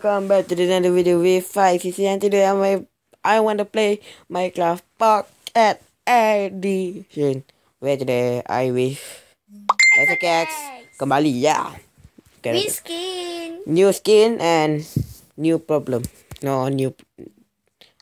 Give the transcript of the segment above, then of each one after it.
welcome back to another video with 5 CC and today I'm a, I want to play Minecraft Pocket Edition Where today I wish Lesser Cats kembali ya yeah. New skin New skin and new problem No new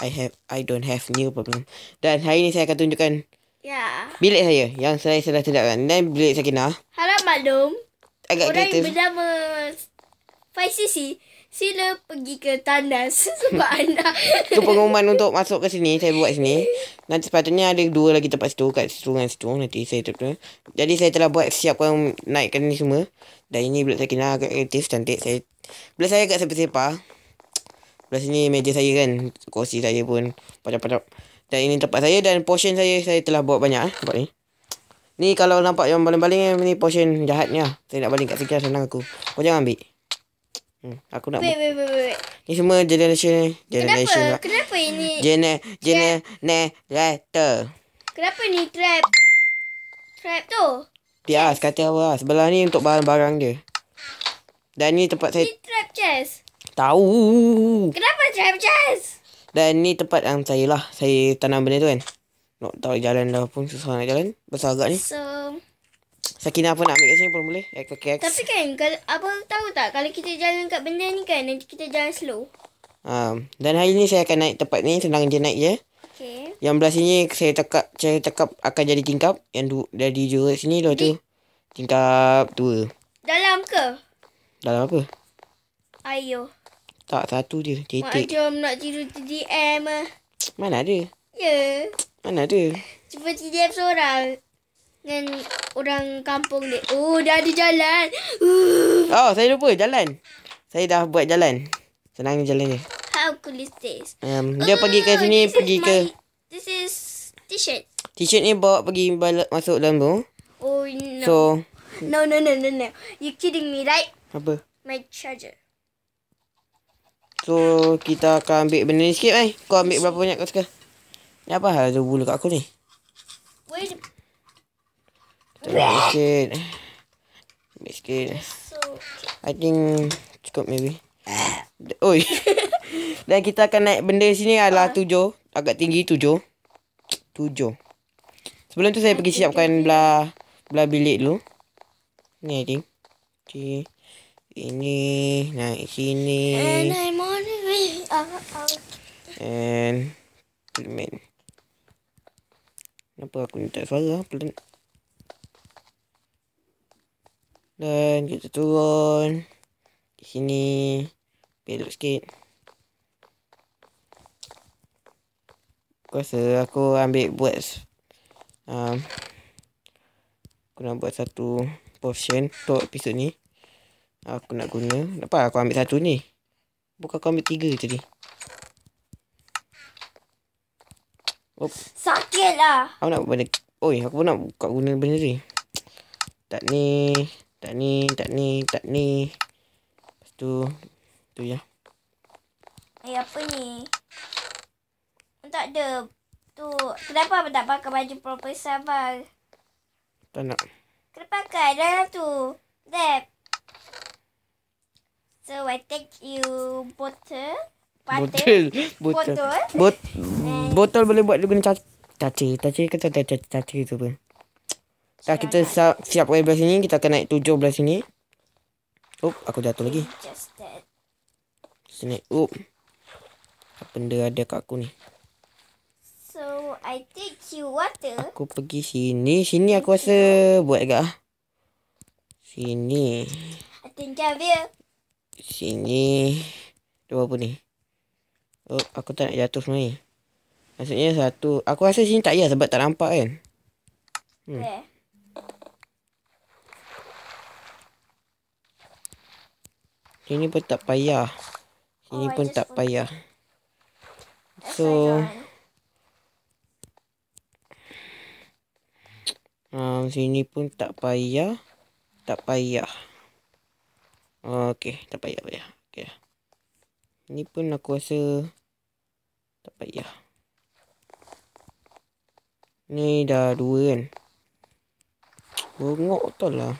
I have I don't have new problem Dan hari ini saya akan tunjukkan yeah. Bilik saya yang saya sudah tindakan Dan bilik Sakinah Harap maklum Agak Orang kreatif. bernama 5 Sila pergi ke tandas sebab anda. Itu pengumuman untuk masuk ke sini. Saya buat sini. Nanti sepatutnya ada dua lagi tempat situ. Kat situ dengan situ. Nanti saya tutup. Jadi saya telah buat siapkan naikkan ni semua. Dan ini bila saya kena agak kreatif cantik. Saya, bila saya agak sepa-sepa. Bila sini meja saya kan. Kursi saya pun. Pacap-pacap. Dan ini tempat saya. Dan portion saya saya telah buat banyak. Eh, tempat ni. Ni kalau nampak yang baling-baling ni portion jahatnya. Saya nak baling kat sekian senang aku. Kau jangan ambil. Hmm, aku nak wait, wait, wait, wait. Ni semua generation generation. Kenapa? Kenapa ini? Gene gene ne letter. Kenapa ni trap? Trap tu. Dia as kata apa? Sebelah ni untuk barang-barang dia. Dan ni tempat saya. trap chest. Tahu. Kenapa trap chest? Dan ni tempat yang saya lah. Saya tanam benda tu kan. Nak tahu jalan dah pun susah nak jalan. Besar agak ni. So, Sakinah apa nak ambil kat sini pun boleh. Eh, kaki, kaki. Tapi kan, kalau, abang tahu tak, kalau kita jalan kat benda ni kan, nanti kita jalan slow. Um, dan hari ni saya akan naik tempat ni, senang je naik je. Ya. Okay. Yang belah sini, saya cakap, saya cakap akan jadi tingkap. Yang du, dari dua sini, lah tu. Tingkap dua. Dalam ke? Dalam apa? Ayo. Tak, satu je. Titik. Mak jom nak tidur TDM. Mana ada? Ya. Yeah. Mana ada? Cuba TDM seorang. Dengan orang kampung ni. Oh, dah ada jalan. Uh. Oh, saya lupa jalan. Saya dah buat jalan. Senang ni jalan ni. How cool is this? Um, dia pergi ke oh, sini, pergi ke... this is t-shirt. T-shirt ni bawa pergi balik, masuk dalam tu. Oh, no. So... No, no, no, no, no. You kidding me, right? Apa? My charger. So, kita akan ambil benda ni sikit, eh. Kau ambil berapa banyak kau suka? Ni apa hal tu bulu kat aku ni? Wait a Yeah. It's good. It's I think cukup maybe. Ah. Oi. Dan kita akan naik benda sini adalah ah. tujuh. Agak tinggi tujuh. Tujuh. Sebelum tu saya pergi ah, siapkan belah belah bilik dulu. Ni I think. Okay. Ini naik sini. And I'm on the way out. And. Kenapa aku ni tak suara? Pelan. Dan kita turun Di sini Belok sikit Aku rasa aku ambil buat um, Aku nak buat satu portion untuk episod ni Aku nak guna Kenapa aku ambil satu ni Bukan aku ambil tiga tadi Oh Sakit lah Aku nak buat benda Oi aku pun nak buka guna benda ni Tak ni tak ni, tak ni, tak ni. Lepas tu, tu ya. Eh, apa ni? Tak ada. Tu, kenapa abang tak pakai baju profesor abang? Tak nak. Kena pakai dalam tu. Dep. So, I take you bottle. Botol. Botol. Botol. Botol boleh buat dia guna cacik. Cacik. Cacik kata cacik. Cacik tu pun. Dah kita kan. siap way belah sini. Kita akan naik tujuh belah sini. Oop. Aku jatuh lagi. Sini. Oop. Apa benda ada kat aku ni? So, I take you water. Aku pergi sini. Sini aku rasa buat agak. Ah. Sini. I think I will. Ya. Sini. Dua apa ni? Oop. Aku tak nak jatuh sebenarnya. Maksudnya satu. Aku rasa sini tak payah sebab tak nampak kan. Hmm. Ini pun tak payah. Ini oh, pun tak payah. So. Um, sini pun tak payah. Tak payah. Okay. Tak payah. payah. Okay. Ini pun aku rasa. Tak payah. Ni dah dua kan. Bungok tau lah.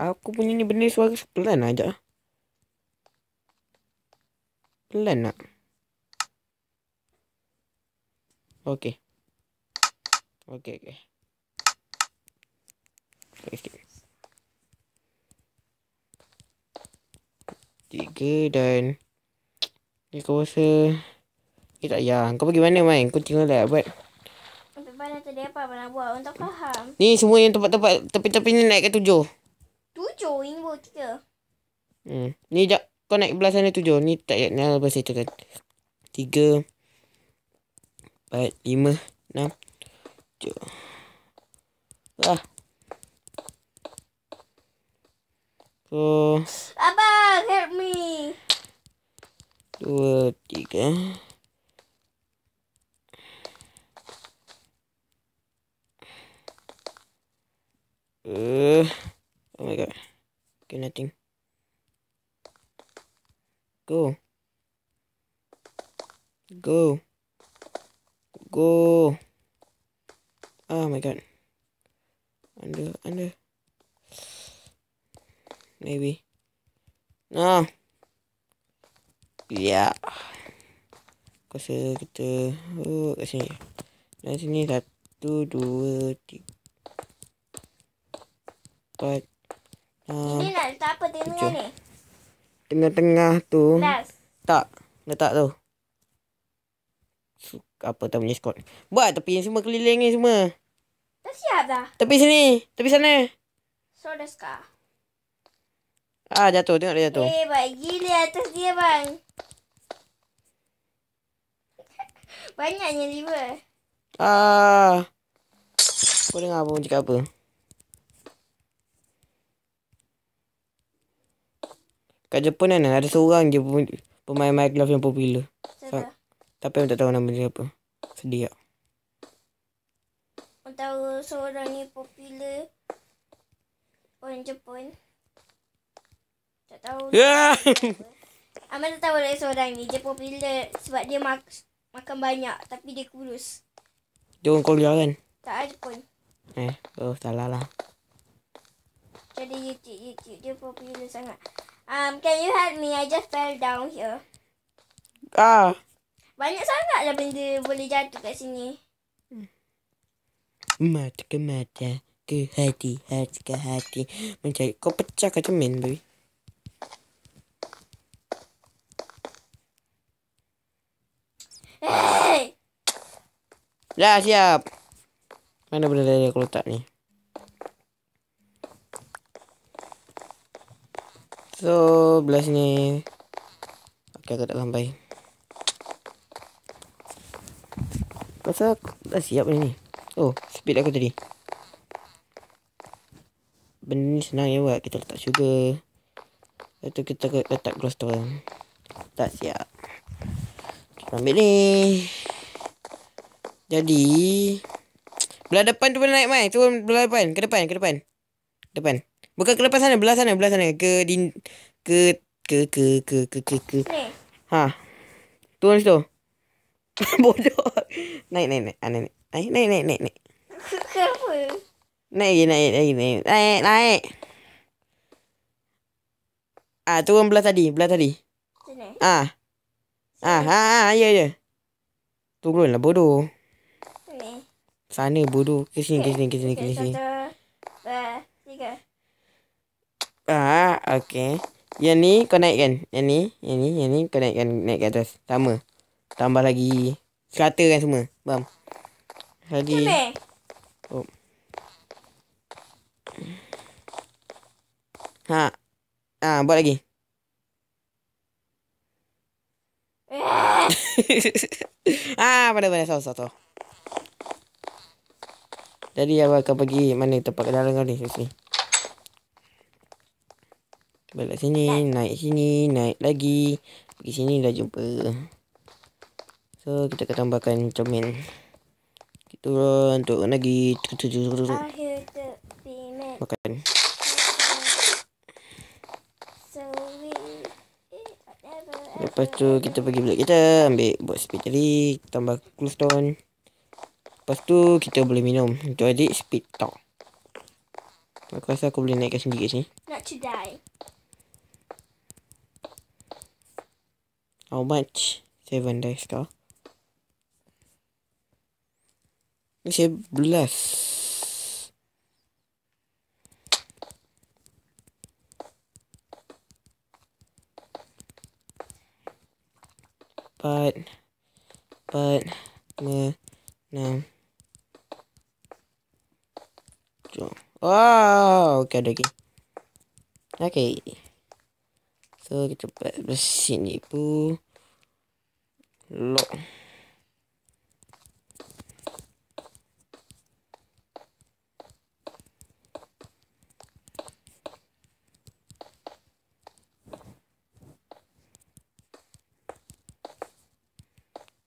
Aku punya ni benda suara pelan aja. Pelan nak. Okey. Okey okey. Okey. Tiga dan Ni kau rasa Ni tak payah Kau pergi mana main Kau tinggal lah buat Tapi pada nak buat Untuk faham Ni semua yang tempat-tempat Tepi-tepi ni naik ke tujuh Tujuh ringgit kita. Hmm. Ni jap. Kau naik belah sana tujuh. Ni tak ingat ni apa saya cakap. Tiga. Empat. Lima. Enam. Tujuh. Lah. So. Oh. Abang, help me. Dua, tiga. Uh. Oh my god. Okay, nothing. Go. Go. Go. Oh my god. Under, under. Maybe. No. Yeah. Kasi kita. Oh, kat sini. Dan sini satu, dua, tiga. Empat. Inilah hmm. letak apa tengah-tengah ni? Tengah-tengah tu. Last. Tak. Letak tu. Suka apa tak punya skot. Buat tepi ni semua keliling ni semua. Dah siap dah. Tepi sini. Tepi sana. So, dah suka. Ah, jatuh. Tengok dia jatuh. Eh, baik gila atas dia, bang. Banyaknya lima. Ah. Kau dengar apa pun cakap apa. Kat Jepun kan ada seorang je pemain Minecraft yang popular. So, tapi aku tak tahu nama dia apa. Sedih tak? Tahu seorang ni popular orang Jepun. Tak tahu. Yeah. Amal tak tahu lagi seorang ni. Dia popular sebab dia mak makan banyak tapi dia kurus. Dia orang Korea kan? Tak ada pun. Eh, oh salah lah. Jadi YouTube, YouTube dia popular sangat. Um, can you help me? I just fell down here. Ah. Banyak sangat lah benda boleh jatuh kat sini. Hmm. Mata ke mata, ke hati, hati ke hati. Mencari kau pecah kat cermin, Bui. Hey! Dah siap. Mana benda tadi aku letak ni? Ah. So, belah ni, Okay, aku tak sampai. Pasal aku dah siap benda ni. Oh, speed aku tadi. Benda ni senang je ya, buat. Kita letak sugar. Lepas tu kita letak glowstone. Tak siap. Kita ambil ni. Jadi... Belah depan tu boleh naik mai. Tu belah depan. Ke depan, ke depan. Depan. Bukan ke depan sana, belah sana, belah sana. Ke din ke ke ke ke ke ke. ke. Ha. Turun situ. Bodoh. Naik naik naik. Ah, naik naik. Naik naik naik naik. Naik naik naik naik naik. Naik naik. Ah, ha, turun belah tadi, belah tadi. Sini. Ah. Ha. Ah, ha, ha, ha, ya ya. Turunlah bodoh. Sini. Sana bodoh. Ke sini, ke sini, ke sini, ke sini. Satu, Ah, okey. Yang ni kau naikkan. Yang ni, yang ni, yang ni kau naikkan naik ke atas. Sama. Tambah lagi serata kan semua. Bam. Jadi Oh. Ha. Ah, ha, buat lagi. ah, pada mana satu satu. Jadi awak akan pergi mana tempat kedalaman ni sini. Balik sini, naik sini, naik lagi. Pergi sini dah jumpa. So, kita akan tambahkan comel. Kita turun, untuk lagi. Turun, turun, turun, turun. Makan. Lepas tu, kita pergi bilik kita. Ambil buat speed tadi. Tambah glue stone. Lepas tu, kita boleh minum. Untuk adik, speed talk. Aku rasa aku boleh naikkan sendiri kat sini. Not to die. how much seven dice ka sebelas but but me no oh okay okay okay So kita buat mesin ni pun lo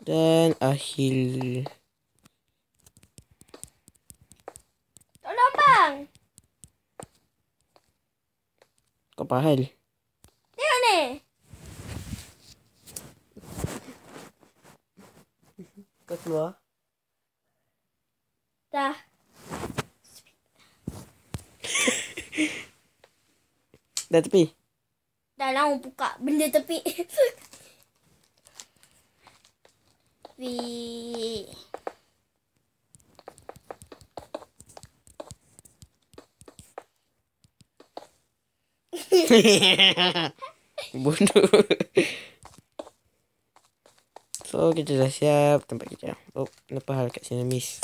Dan akhir Tolong bang Kau pahal dah tepi. Dah lama buka benda tepi. Tepi. Bunuh. So kita dah siap tempat kita. Oh, kenapa hal kat sini miss?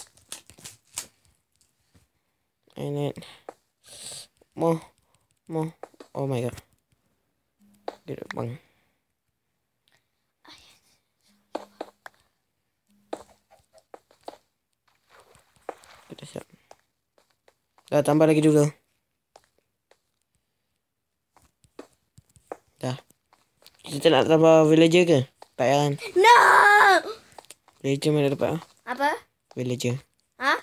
And mo, mo, Oh my god. Get bang. Kita siap. Dah, tambah lagi juga. Dah. Kita nak tambah villager ke? Tak payah kan? No! Villager mana dapat? Ah? Apa? Villager. Ha?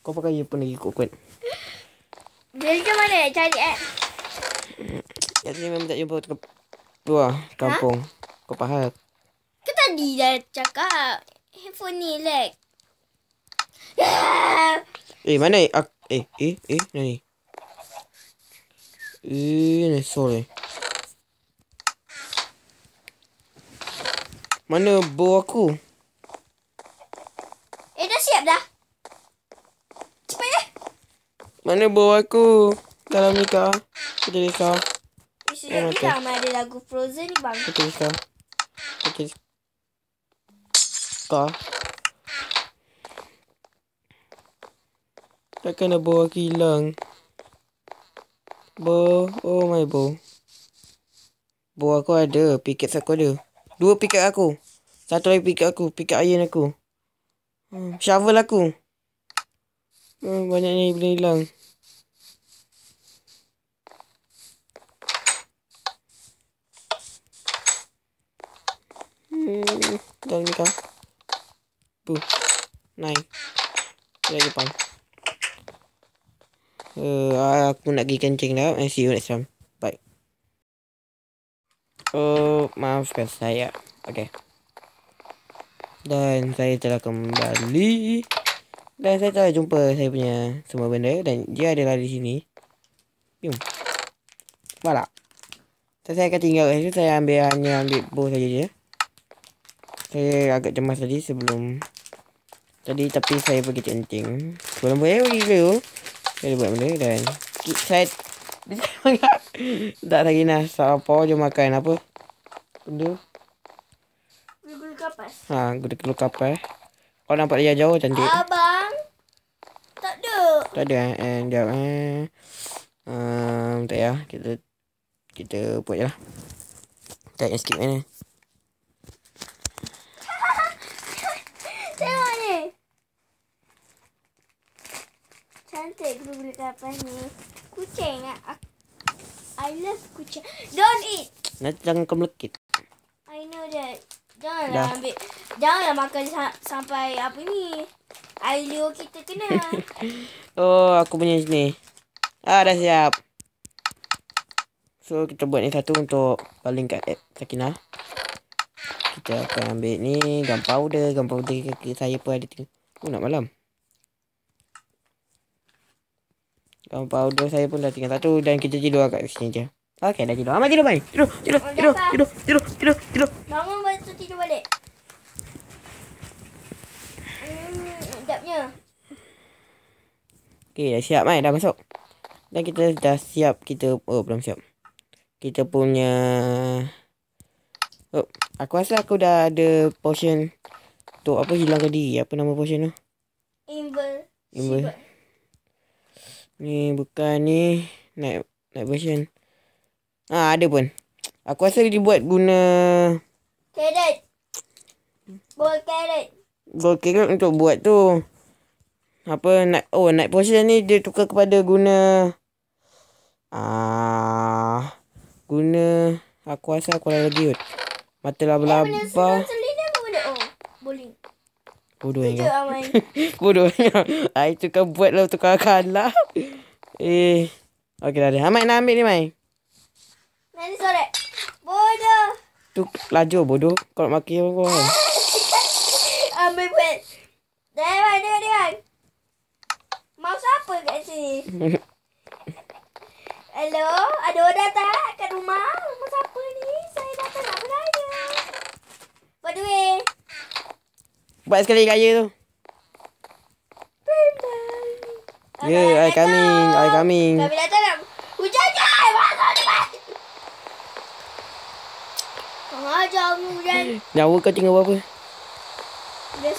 Kau pakai earphone lagi kot kuat. Villager mana? Cari Eh? Ya sini memang tak jumpa ke luar kampung. Ha? Kau faham? Kau tadi dah cakap handphone ni lag. Eh, mana Eh? eh, eh, eh, ni. Eh, ni sorry. Mana bow aku? Eh, dah siap dah. Cepat ya. Mana bow aku? Dalam ni kah? Kita ni kah? Bisa jadi okay. sama ada lagu Frozen ni bang. Okey, so. Okey. Kau. Takkan ada bawa hilang. Bo, oh my bo. Bo aku ada, piket aku ada. Dua piket aku. Satu lagi piket aku, piket iron aku. Hmm, shovel aku. Hmm, banyaknya banyak ni hilang. Kau ni kau. Bu. naik Dia lagi pang. eh aku nak pergi kencing dah. And see you next time. Bye. Oh, maafkan saya. Okay. Dan saya telah kembali. Dan saya telah jumpa saya punya semua benda. Dan dia adalah di sini. Pium. Voilà. So, saya akan tinggal kat situ. Saya ambil hanya ambil bow saja saya agak cemas tadi sebelum tadi tapi saya pergi centing sebelum saya eh, pergi ke saya buat benda dan kit set tak lagi nak apa? je makan apa benda gula-gula kapas ha gula-gula kapas Kalau nampak dia jauh cantik abang tak ada tak ada eh and eh, jap eh um, tak ya kita kita buat je lah tak yang skip ni kan, eh. nanti aku boleh dapat ni. Kucing eh? I love kucing. Don't eat. Nanti jangan kau melekit. I know that. Janganlah Dah. ambil. Janganlah makan sa- sampai apa ni. Ailio kita kena. oh, aku punya sini. Ah, dah siap. So, kita buat ni satu untuk paling kat eh, Sakina. Kita akan ambil ni gunpowder. Gunpowder kaki saya pun ada tinggal. Oh, nak malam. Gunpowder saya pun dah tinggal satu dan kita tidur kat sini je. Okey, dah tidur. Amat tidur baik. Tidur, tidur, tidur, tidur, tidur, tidur, tidur. Bangun baru tidur balik. Hmm, sekejapnya. Okey, dah siap Mai. Dah masuk. Dan kita dah siap. Kita... Oh, belum siap. Kita punya... Oh, aku rasa aku dah ada potion... Tu apa hilang tadi? Apa nama potion tu? Invul. Invul. Ni bukan ni Night, night version Ha ah, ada pun Aku rasa dia buat guna Carrot Gold carrot Gold carrot untuk buat tu Apa night, Oh night version ni dia tukar kepada guna Ah, Guna Aku rasa aku lagi kot Mata laba-laba oh, Boleh Bodoh kau. Bodoh kau. itu kau buat lah untuk kau kalah. Eh. okay dah dah. Amai nak ambil ni Mai. Nanti sore? Bodoh. Tu laju bodoh. Kalau nak maki apa ambil buat. Dah dah dah dah. Mau siapa kat sini? Hello, ada orang tak kat rumah? Rumah siapa ni? Saya datang nak belayar. By cepat sekali kaya tu. Ya, yeah, I coming, I coming. Kami datang. Hujan je, I masuk cepat. Tak ada hujan. Nyawa kau tinggal berapa? Dia 10.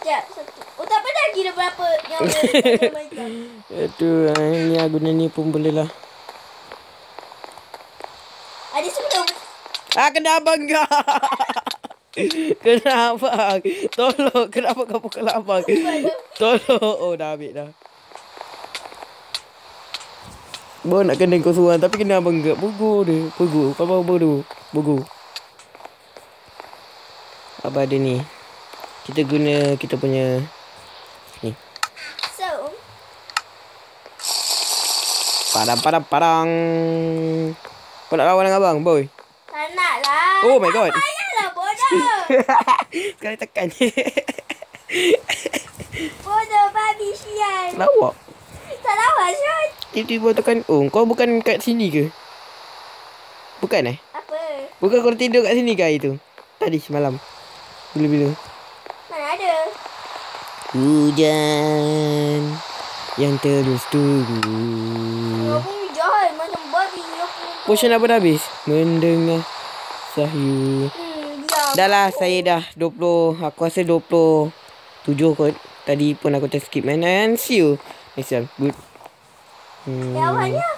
Sekejap, satu. Oh, tak pernah kira berapa nyawa dia tak ada Aduh, ni aku ni pun boleh lah. Ada sepuluh. Ah, kena abang kau. Kenapa? Tolong. Kenapa kau pukul abang? Tolong. Oh, dah ambil dah. Bawa nak kena kau seorang. Tapi kena abang gerak. Pugu dia. Pugu. Papa baru. Pugu. Apa ada ni? Kita guna kita punya... Ni. So... Padang, padang, padang. Kau nak lawan dengan abang, boy? Tak nak lah. Oh my god. Tak Kau tekan Bodoh babi sial. Lawa. Tak lawa Syun. tiba buat tekan. Oh kau bukan kat sini ke? Bukan eh? Apa? Bukan kau tidur kat sini ke hari tu? Tadi semalam. Bila-bila. Mana ada? Hujan. Yang terus tunggu. Hujan macam babi. Potion apa dah habis? Mendengar sahih. Hmm. Dah lah saya dah 20 Aku rasa 27 kot Tadi pun aku test skip man And see you Next time Good eh, hmm. Jawabannya lah.